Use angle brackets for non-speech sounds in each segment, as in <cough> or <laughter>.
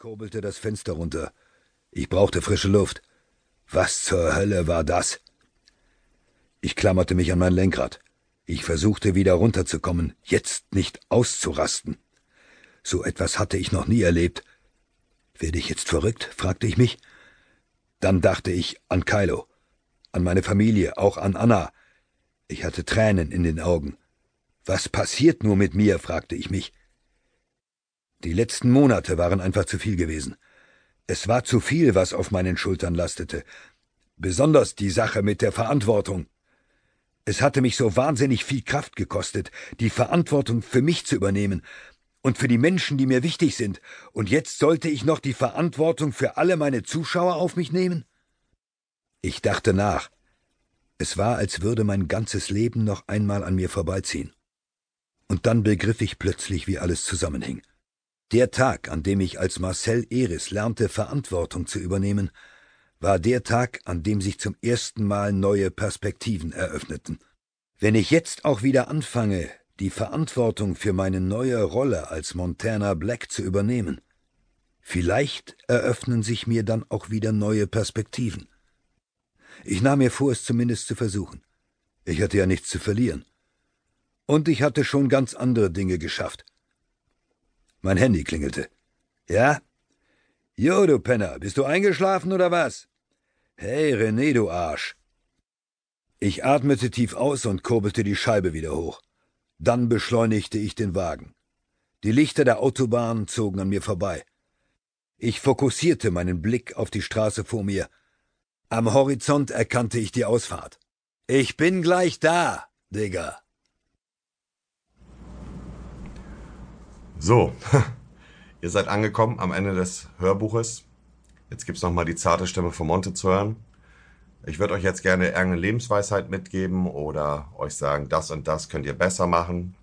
kurbelte das Fenster runter. Ich brauchte frische Luft. Was zur Hölle war das? Ich klammerte mich an mein Lenkrad. Ich versuchte wieder runterzukommen, jetzt nicht auszurasten. So etwas hatte ich noch nie erlebt. Werde ich jetzt verrückt? fragte ich mich. Dann dachte ich an Kylo, an meine Familie, auch an Anna. Ich hatte Tränen in den Augen. Was passiert nur mit mir? fragte ich mich. Die letzten Monate waren einfach zu viel gewesen. Es war zu viel, was auf meinen Schultern lastete. Besonders die Sache mit der Verantwortung. Es hatte mich so wahnsinnig viel Kraft gekostet, die Verantwortung für mich zu übernehmen und für die Menschen, die mir wichtig sind, und jetzt sollte ich noch die Verantwortung für alle meine Zuschauer auf mich nehmen? Ich dachte nach. Es war, als würde mein ganzes Leben noch einmal an mir vorbeiziehen. Und dann begriff ich plötzlich, wie alles zusammenhing. Der Tag, an dem ich als Marcel Eris lernte, Verantwortung zu übernehmen, war der Tag, an dem sich zum ersten Mal neue Perspektiven eröffneten. Wenn ich jetzt auch wieder anfange, die Verantwortung für meine neue Rolle als Montana Black zu übernehmen, vielleicht eröffnen sich mir dann auch wieder neue Perspektiven. Ich nahm mir vor, es zumindest zu versuchen. Ich hatte ja nichts zu verlieren. Und ich hatte schon ganz andere Dinge geschafft. Mein Handy klingelte. Ja? Jo, du Penner, bist du eingeschlafen oder was? Hey, René, du Arsch. Ich atmete tief aus und kurbelte die Scheibe wieder hoch. Dann beschleunigte ich den Wagen. Die Lichter der Autobahn zogen an mir vorbei. Ich fokussierte meinen Blick auf die Straße vor mir. Am Horizont erkannte ich die Ausfahrt. Ich bin gleich da, Digger. So, <laughs> ihr seid angekommen am Ende des Hörbuches. Jetzt gibt es nochmal die zarte Stimme von Monte zu hören. Ich würde euch jetzt gerne irgendeine Lebensweisheit mitgeben oder euch sagen, das und das könnt ihr besser machen.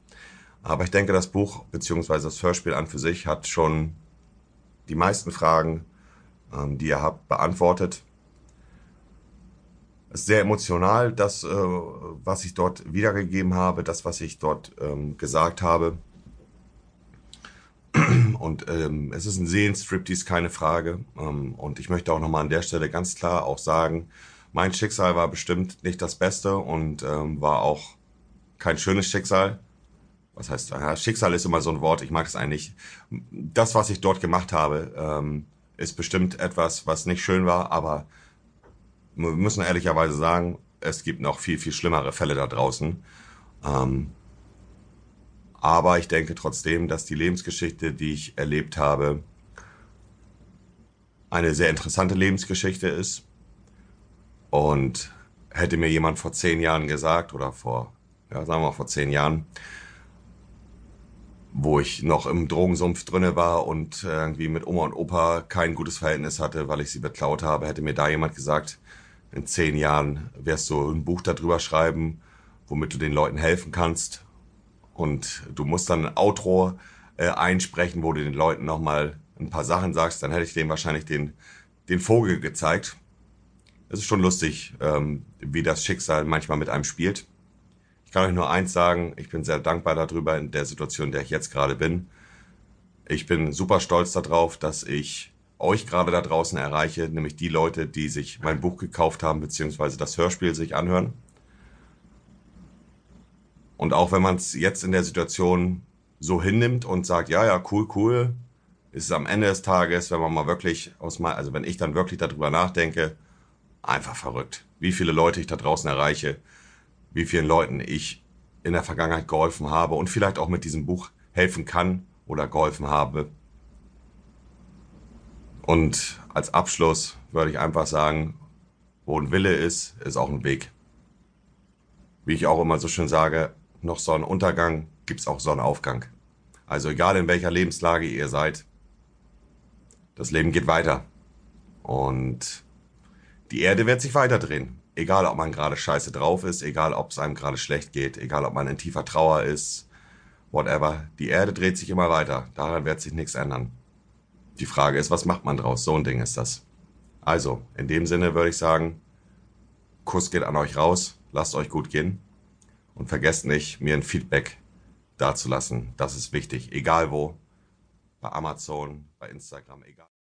Aber ich denke, das Buch bzw. das Hörspiel an für sich hat schon die meisten Fragen, ähm, die ihr habt, beantwortet. Es ist sehr emotional, das, äh, was ich dort wiedergegeben habe, das, was ich dort ähm, gesagt habe. Und ähm, es ist ein Seelenstriptease, keine Frage. Ähm, und ich möchte auch nochmal an der Stelle ganz klar auch sagen, mein Schicksal war bestimmt nicht das Beste und ähm, war auch kein schönes Schicksal. Was heißt, ja, Schicksal ist immer so ein Wort, ich mag es eigentlich. Das, was ich dort gemacht habe, ähm, ist bestimmt etwas, was nicht schön war, aber wir müssen ehrlicherweise sagen, es gibt noch viel, viel schlimmere Fälle da draußen. Ähm, aber ich denke trotzdem, dass die Lebensgeschichte, die ich erlebt habe, eine sehr interessante Lebensgeschichte ist. Und hätte mir jemand vor zehn Jahren gesagt oder vor, ja, sagen wir mal vor zehn Jahren, wo ich noch im Drogensumpf drinne war und äh, irgendwie mit Oma und Opa kein gutes Verhältnis hatte, weil ich sie beklaut habe, hätte mir da jemand gesagt, in zehn Jahren wirst du ein Buch darüber schreiben, womit du den Leuten helfen kannst und du musst dann ein Outro äh, einsprechen, wo du den Leuten nochmal ein paar Sachen sagst, dann hätte ich denen wahrscheinlich den, den Vogel gezeigt. Es ist schon lustig, ähm, wie das Schicksal manchmal mit einem spielt. Ich kann euch nur eins sagen, ich bin sehr dankbar darüber in der Situation, in der ich jetzt gerade bin. Ich bin super stolz darauf, dass ich euch gerade da draußen erreiche, nämlich die Leute, die sich mein Buch gekauft haben, beziehungsweise das Hörspiel sich anhören. Und auch wenn man es jetzt in der Situation so hinnimmt und sagt, ja, ja, cool, cool, ist es am Ende des Tages, wenn man mal wirklich aus mal, also wenn ich dann wirklich darüber nachdenke, einfach verrückt, wie viele Leute ich da draußen erreiche, wie vielen Leuten ich in der Vergangenheit geholfen habe und vielleicht auch mit diesem Buch helfen kann oder geholfen habe. Und als Abschluss würde ich einfach sagen, wo ein Wille ist, ist auch ein Weg. Wie ich auch immer so schön sage, noch Sonnenuntergang, gibt es auch Sonnenaufgang. Also egal in welcher Lebenslage ihr seid, das Leben geht weiter. Und die Erde wird sich weiterdrehen. Egal, ob man gerade scheiße drauf ist, egal, ob es einem gerade schlecht geht, egal, ob man in tiefer Trauer ist, whatever. Die Erde dreht sich immer weiter. Daran wird sich nichts ändern. Die Frage ist, was macht man draus? So ein Ding ist das. Also, in dem Sinne würde ich sagen, Kuss geht an euch raus, lasst euch gut gehen und vergesst nicht, mir ein Feedback dazulassen. Das ist wichtig. Egal wo. Bei Amazon, bei Instagram, egal.